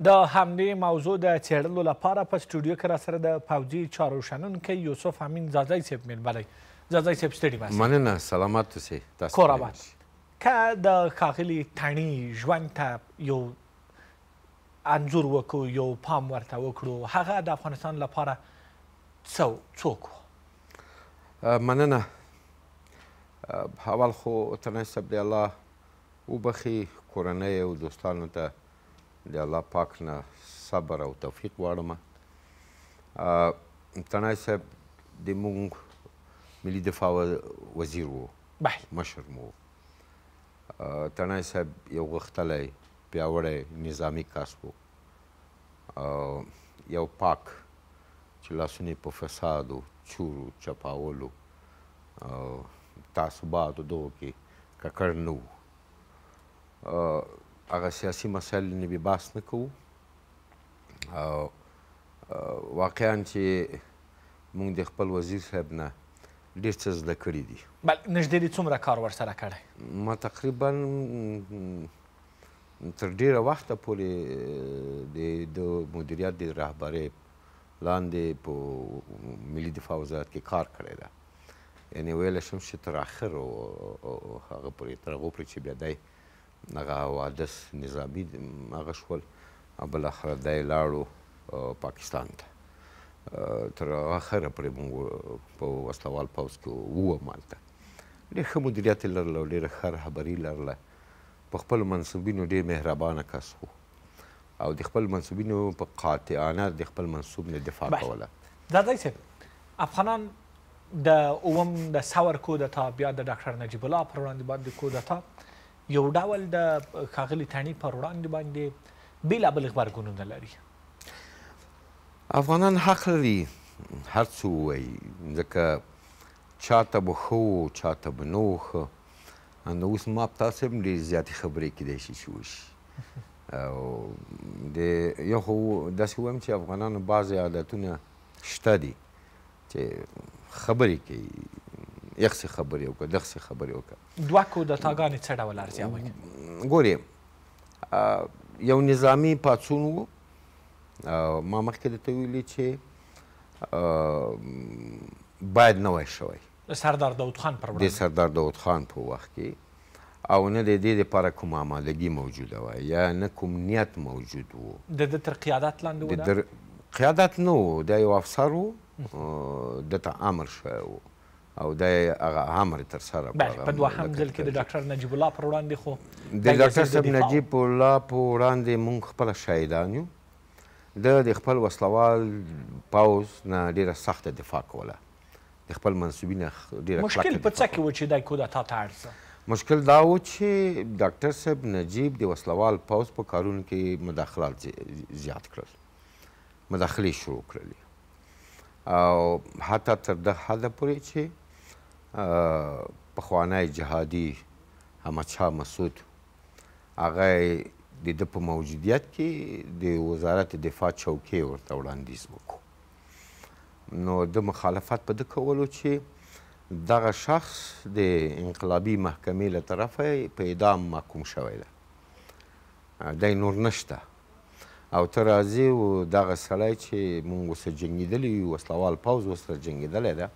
د همدې موضوع د څېړلو لپاره په سټوډیو کې راسره د پوځي چارو شنونکی یوسف امین زازی صاحب میلمنی زازی صاحب ستړي ماست مننه سلامت اوسئ کور آباد که د ښاغلي تڼي ژوند ته یو انځور وکړو یو پام ورته وکړو هغه د افغانستان لپاره څو څوک مننه اول خو تڼي صاحب الله وبخي کورنۍ او دوستانو ته د الله پاک نه صبر او توفیق غواړم تڼای صاحب د موږ ملي دفاع وزیر وو مشر مو تڼای صاحب یو غښتلی پیاوړی نظامي کس وو یو پاک چې لاسونه په فسادو چورو چپاولو تعصباتو دغو کې ککړ نه وو هغه سیاسي مسایل نه به بحث نه کوو او واقعا چې موږ د خپل وزیر صاحب نه ډېر څه زده کړي دي بل نږدې دې څومره کار ورسره کړی ما تقریبا تر ډېره وخته پورې د د مدیریت د رهبرۍ لاندې په ملي دفاع وزارت کې کار کړی ده یعنې ویلی شم چې تر آخر هغه پورې تر هغو پورې چې بیا دی هغه حوادث نظامي هغه شول او بالاخره دی لاړو پاکستان ته تر اخره پرې موږ په وسلوال پوځ کې ووه مالته ډېر ښه مدیریت یې لرله او ډېره ښه رهبري لرله په خپلو منصوبینو ډېر مهربانه کس و او د خپل منصوبینو په قاطعانه د خپل منصوب نه دفاع کوله دادای صاحب افغانان د اوم د ثور کودتا بیا د ډاکټر نجیب الله پر وړاندې باندې کودتا یو ډول د خاغلی ثاني پر وړاندې باندې بیلابل غبرګونونه لري افغانان حق لري هر څه ووایي ځکه چاته به ښه و چاته به نه ښه نو اوس ما په تاسو هم ډېرې زیاتې خبرې کیدای شي چې وشي او د یو خو داسې ووایم چې افغانانو بعضې عادتونه شته دي چې خبرې کوي یخصي خبرې وکړه دغسې خبرې وکړه دوه کودتاګانې څه ډول ارزیا وکړي ګورې یو نظامی پاڅون و ما مخکې درته ویلي چې باید نه وای شوی د سردار داود خان پر د سردار داود خان په وخت کې او نه د دې لپاره کوم آمادګي موجوده وه یا نه کوم نیت موجود و د ده تر قیادت لاندې و قیادت نه و دا یو افسر و دته امر شوی و او دا هغه امر تر سره بله په دوهم ځل کې د ډاکټر نجیب الله پر وړاندې خو د ډاکټر صاحب نجیب الله په وړاندې مونږ خپله شهیدان یو ده د خپل وسلوال پاوز نه ډېره سخته دفاع کوله د خپل منصوبین ډېره مشکل په څه کې و چې دای کودتا ته اړ مشکل دا و چې ډاکټر صاحب نجیب د وسلوال پاوز په کارونو کې مداخلات زیات کړل مداخلې شروع کړلې او حتی تر دغه حده پورې چې پخوانی جهادي احمدشاه مسعود هغه د ده په موجودیت کې د وزارت دفاع چوکۍ ورته وړاندیز وکړو نو د مخالفت په ده کولو چې دغه شخص د انقلابي محکمې له طرفه په اعدام محکوم شوی ده دی نور نشته او ته راځې و دغه سړی چې موږ ورسره جنګېدلی یو وسلوال پوځ ورسره جنګېدلی ده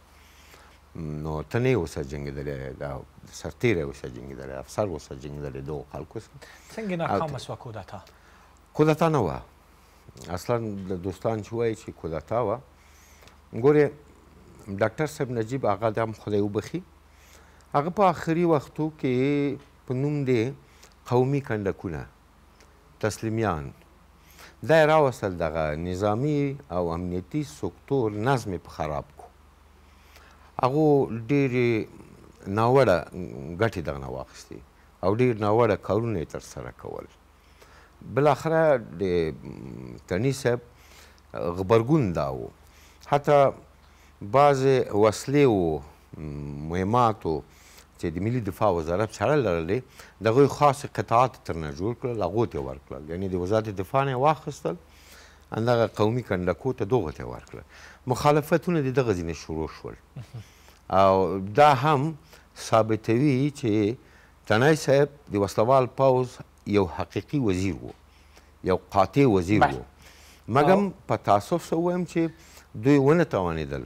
نو ته نه اوسه جنګېدلی دا سرتیری اوسه جنګېدلی افسر اوسه جنګېدلی دغو خلکو سره څنګه ناکامه سوه کودتا کودتا نه وه اصلا د دوستان چې وایي چې کودتا وه ګورې ډاکټر صاحب نجیب هغه د هم خدای وبخي هغه په آخري وختو کې په نوم دی قومي کنډکونه تسلیمیان دا یې راوستل دغه نظامي او امنیتي سکتور نظم یې په خراب هغو ډېرې ناوړه ګټې دغه واخیستې او ډېر ناوړه کارونه یې ترسره کول بلاخره د تنی صاحب غبرګون دا و حتی بعضې وسلې و مهمات و چې د ملي دفاع وزارت سره لرلې د هغوی خاصې قطعات ترنه جوړ کړل هغو ته یې ورکړل یعنې د وزارت دفاع نه یې واخیستل همدغه قومي کندکو ته دوغه ته ورکړه مخالفتونه د دغه ځینې شروع شول او دا هم ثابتوي چې تنای صاحب د وسلوال پوز یو حقیقي وزیر و یو قاطع وزیر و مګم په تاسف سو وایم چې دوی ونه توانېدل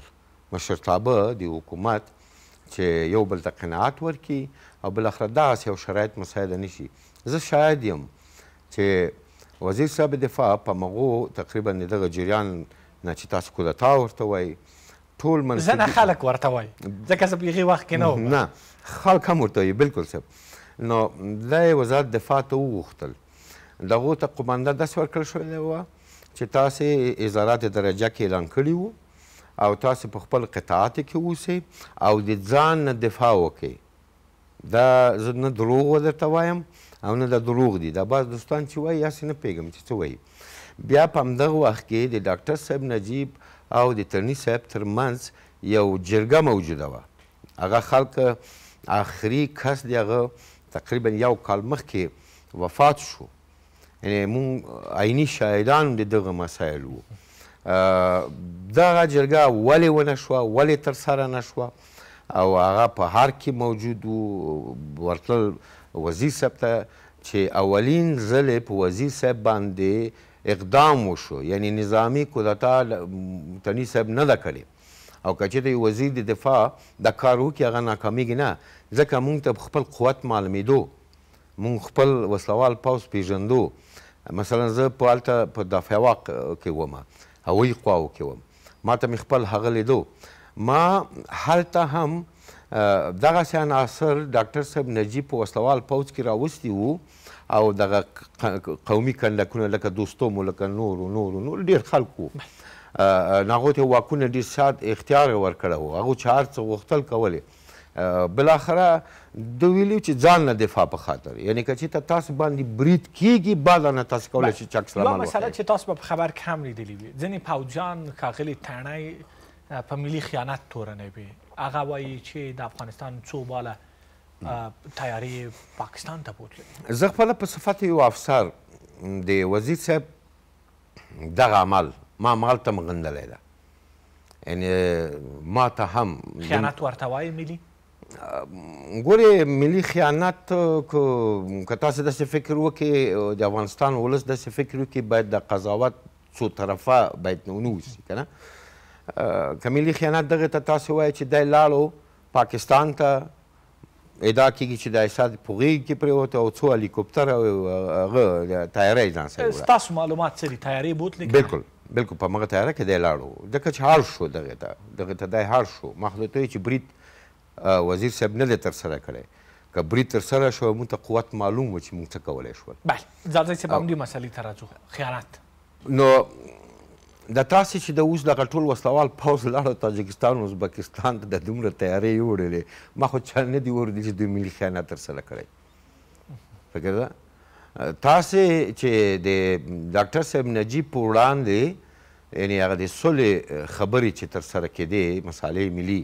مشرتابه د حکومت چې یو بل ته قناعت ورکړي او بالاخره داسې یو شرایط مساعده نشي زه شاید یم چې وزیر صاحب دفاع په مغو تقریبا دغه جریان نه چې تاسو کودتا ورته وایي ټول منسوبین زنه خلک ورته وایي ځکه زه په هغې وخت کې نه وم نه خلک هم ورته وایي بلکل صاحب نو دا یې وزارت دفاع ته وغوښتل دغو ته قمانده داسې ورکړل شوې وه چې تاسې اظهارات درجه کې اعلان کړي وو او تاسې په خپل قطاعت کې اوسئ او د ځان نه دفاع وکئ دا زه نه دروغ درته وایم او نه دا دروغ دي دا بعض دوستان چې وایي هسې نه پوهېږم چې څه وایي بیا په همدغه وخت کې د ډاکټر صاحب نجیب او د ترني صاحب تر منځ یو جرګه موجوده وه هغه خلک آخري کس دی هغه تقریبا یو کال مخکې وفات شو یعنې مونږ عیني شاهدان د دغه مسایل وو دغه جرګه ولې ونه شوه ولې ترسره نه شوه او هغه په هر کې موجود و ورتلل وزیر صاحب ته چې اولین ځلې په وزیر صاحب باندې اقدام وشو یعنی نظامی کودتا تنی صاحب نه ده کړې او که چېرته یو وزیر د دفاع دا کار وکړي هغه ناکامیږي نه ځکه موږ ته خپل قوت معلومېدو موږ خپل وسلوال پوځ پیژندو مثلا زه په هلته په دافیواق کې وم هوایي قواو کې وم ما ته مې خپل هغه لیدو ما هلته هم دغه سیان اثر ډاکټر صاحب نجیب په وسلوال پوځ کې راوستي وو او دغه قومي کندکونه لکه دوستومو لکه نورو نورو نور ډېر خلک وو هغو ته واکونه ډېر سات اختیار یې ورکړی وو هغو چې هر څه غوښتل کولې بلاخره د ویلي چې ځان نه دفاع په خاطر یعنی که چېرته تاسو باندې برید کېږي بعد نه تاسو کولی شئ چې عکس العمل مسله چې تاسو به په خبر کم لیدلې وي ځینې پوځیان ښاغلي تڼی په ملي خیانت تورنوي هغه وایي چې د افغانستان څو باله تیاری پاکستان ته بوتلې زه خپله په صفت یو افسر د وزیر صاحب دغه عمل ما همهلته مغندلی ده یعنې ما ته هم خیانت ورته وایي ملي ګورې ملي خیانت که تاسو داسې فکر وکړي د افغانستان ولس داسې فکر وکړي باید د قضاوت څو طرفه باید ونه اوسي که نه کمیلی خیانت دغه ته تاسو وایي چې دی لاړو پاکستان ته ادعا کېږي چې د اسد په غېږ کې پرېوت او څو هلیکوپټر او هغه تیارې ځان سره ستاسو معلومات څه دي تیارې بوتلې بالکل بالکل په هغه تیاره کې دی لاړو ځکه چې هار شو دغه ته دغه ته دی هار شو ما خو چې برید وزیر صاحب نه دی ترسره کړی که برید ترسره شو موږ ته قوت معلوم و چې موږ څه کولی شول بله ځاځئ صاحب همدې مسلې ته راځو خیانت نو د تاسې چې د اوس دغه ټول وسلوال پوځ لاړه تاجکستان او ازبکستان ته د دومره تیارې وړلې ما خو چا نه دي وردي چې دوی ملي خیانت ترسره کړی فکر ده تاسې چې د ډاکټر صاحب نجیب په وړاندې یعنې هغه د سولې خبرې چې ترسره کېدې مسالې ملي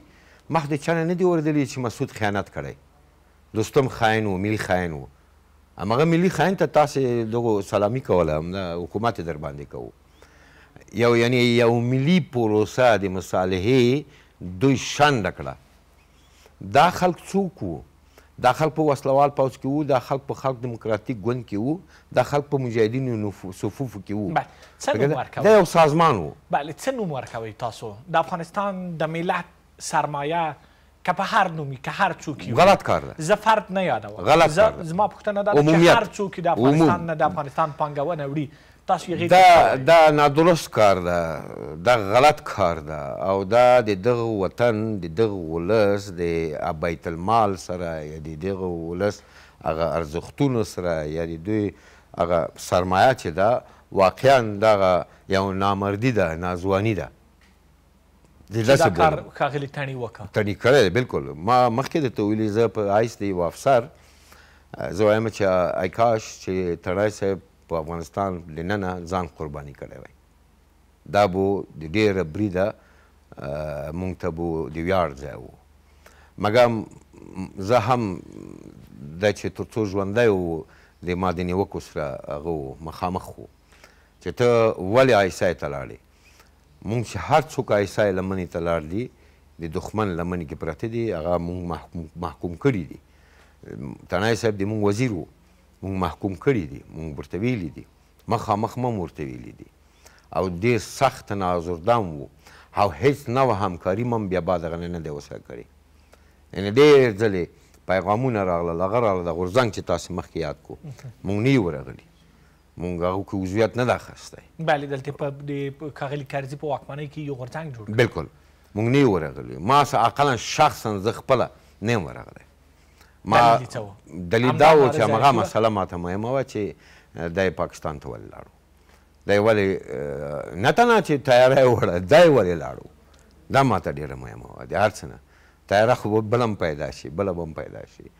ما خو د چا نه دي وردلې چې مسعود خیانت کړی دوستم خاین و ملي خاین و همغه ملي خاین ته تاسې دغو سلامي کوله همدا حکومت یې در باندې کوو یو یعنی یو ملي پروسه د مصالحې دوی شنډه کړه دا خلک څوک وو دا خلک په وسلوال پوځ کې وو دا خلک په خلک دیموکراتیک ګوند کې وو دا خلک په مجاهدینو صفوفو کې وو دا یو سازمان وو بله څه نوم ورکوئ تاسو د افغانستان د ملت سرمایه که په هر نومی که هر څوکی غلط کار ده زه فرد نه یادوم غلط کار ده زما پوښتنه دا ده چې هر څوک د افغانستان نه د افغانستان پانګونه وړي تاسو یې دا دا نادرست کار ده دا غلط کار ده او دا د دغه وطن د دغه ولس د بیت المال سره یا د دغه ولس هغه ارزښتونو سره یا د دوی هغه سرمایه چې ده واقعا دغه یو نامردي ده نازواني ده دا کار ښاغلي تڼي وکړه تڼي کړی دی بلکل ما مخکې درته ویلي زه په حیث د یو افسر زه وایم چې ای کاش چې تڼی صاحب په افغانستان لننه ځان قرباني کړی وای دا بو د ډیره بریده مونږ ته بو د ویاړ ځای و مګم زه هم دا چې تر څو ژوندی و د ما د نیوکو سره هغه و مخامخ و چې ته ولې ایسای ته لاړې مونږ چې هر څوک ایسای لمنې ته لاړ دي د دښمن لمنې کې پراته دي هغه مونږ محکوم, محکوم کړي دي تنای صاحب د مونږ وزیر و مونږ محکوم کړي دي مونږ ورته ویلي دي مخامخ مم ورته ویلي دي او ډېر سخت نازردم وو او هیڅ نوه همکاري مم بیا بعد هغه نه دی وسه کړې یعنې ډېر ځلې پیغامونه راغلل هغه راغله د غورځنګ چې تاسې مخکې یاد کو مونږ نه یو راغلي مونږ هغو کې عضویت نه دی اخیستی بلې دلته په د ښاغلي کرزي په واکمنۍ کې یو غورځنګ جوړ بلکل مونږ نه یو راغلي ما څه اقلا شخصا زه خپله نه یم راغلی ما دلیل دا و چې همغه مسله ماته مهمه وه چې دی پاکستان ته ولې لاړو دی ولې نه تنها چې تیاری وړه دی ولې لاړو دا ماته ډېره مهمه وه د هر څه نه تیاره خو به بله هم پیدا شي بله به هم پیدا شي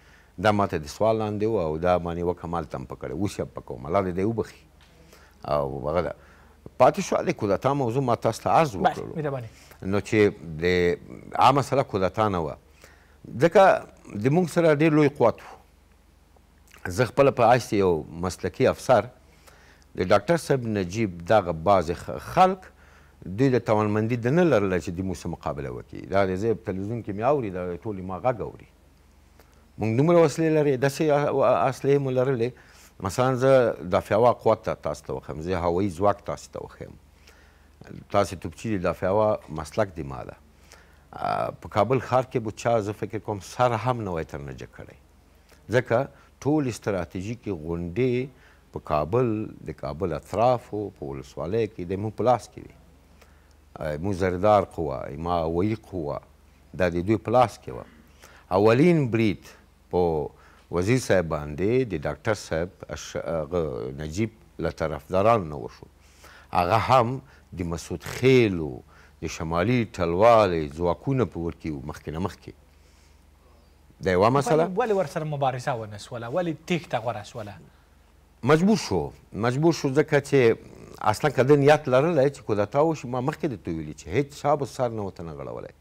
دا ماته د سوال لاندې وه او دا باندې وکه مالته هم پکړې اوس یې هم پکوم الله دې دی وبخي او هغه ده پاتې شوه د کودتا موضوع ما تاسو ته عرض وکړلو نو چې د عامه مسله کودتا نه وه ځکه د موږ سره ډېر لوی قوت وو زه خپله په حیث یو مسلکي افسر د ډاکټر صاحب نجیب دغه بعضې خلک دوی د توانمندي د نه لرله چې د موږ سره مقابله وکړي دا د زه په تلویزیون کې مې اوري دا ټول ما غږ اوري موږ دومره وسلې لرې داسې اصلې مو لرلې مثلا زه دافعوا قوت ته تاسو ته وښیم زه هوایي ځواک تاسو ته وښیم تاسې توپچي د دافعوا مسلک د ما ده په کابل ښار کې به چا زه فکر کوم سر هم نه وای ترنجه کړی ځکه ټول استراتیژیکې غونډې په کابل د کابل اطرافو په ولسوالۍ کې د موږ په لاس کې دي موږ زردار قوه ما وی قوه دا د دوی په لاس کې وه اولین برید په وزیر صاحب باندې د ډاکټر صاحب نجیب له طرفدارانو نه وشو هغه هم د مسعود خیلو د شمالي ټلوالې ځواکونه په ور کې وو مخکې نه مخکې دا یوه مسله ولې ورسره مبارزه ونه سوله ولې تیښته غوره سوله مجبور شو مجبور شو ځکه چې اصلا که ده نیت لرلی چې کودتا وشي ما مخکې درته ویلي چې هېڅ چا به سر نه ورته نه غړولی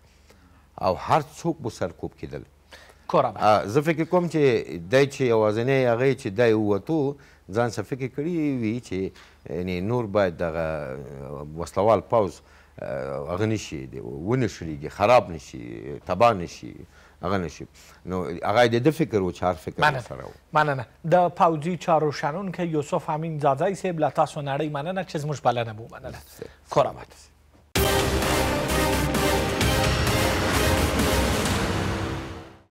او هر څوک به سرکوب کېدل زه فکر کوم چې دی چې یوازینی هغه چې دی ووتو ځان څه فکر کړي وي چې یعنې نور باید دغه وسلوال پوز هغه نشي ونه شړېږي خراب نشي تباه نشي هغه نشي نو هغه د ده فکر و چې هر فکر سره و مننه د پوځي چارو شنونکی یوسف امین زاده صاحب له تاسو نړۍ مننه چې زموږ بلنه مو منله کار آمد